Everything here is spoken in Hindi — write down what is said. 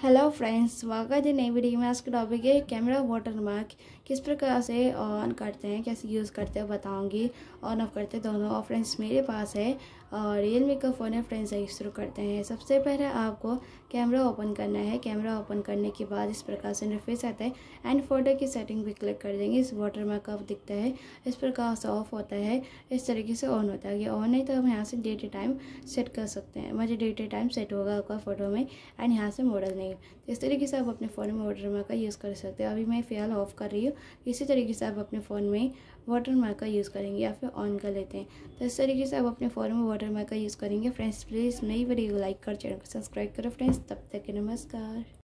हेलो फ्रेंड्स स्वागत है नई वीडियो में आज के टॉपिक है कैमरा वाटर मार्क किस प्रकार से ऑन करते हैं कैसे यूज़ करते हैं बताऊंगी ऑन ऑफ करते हैं दोनों और फ्रेंड्स मेरे पास है और रियल मी का फ़ोन है फ्रेंड्स से शुरू करते हैं सबसे पहले आपको कैमरा ओपन करना है कैमरा ओपन करने के बाद इस प्रकार से इंटरफेस आता है एंड फोटो की सेटिंग भी क्लिक कर देंगे इस वाटर मार्क का दिखता है इस प्रकार से ऑफ होता है इस तरीके से ऑन होता है अगर ऑन है तो हम यहाँ से डेट टाइम सेट कर सकते हैं मुझे डेट टाइम सेट होगा आपका फ़ोटो में एंड यहाँ से मॉडल नहीं नहीं तो इस तरीके से आप अपने फ़ोन में वाटर मार्क का यूज़ कर सकते हो अभी मैं फ़िलहाल ऑफ़ कर रही हूँ इसी तरीके से आप अपने फ़ोन में वाटर मार्क का यूज़ करेंगे या फिर ऑन कर लेते हैं तो इस तरीके से आप अपने फ़ोन में वाटर मार्क का यूज़ करेंगे फ्रेंड्स प्लीज़ नई वीडियो को लाइक कर चैनल को सब्सक्राइब करो फ्रेंड्स तब तक के नमस्कार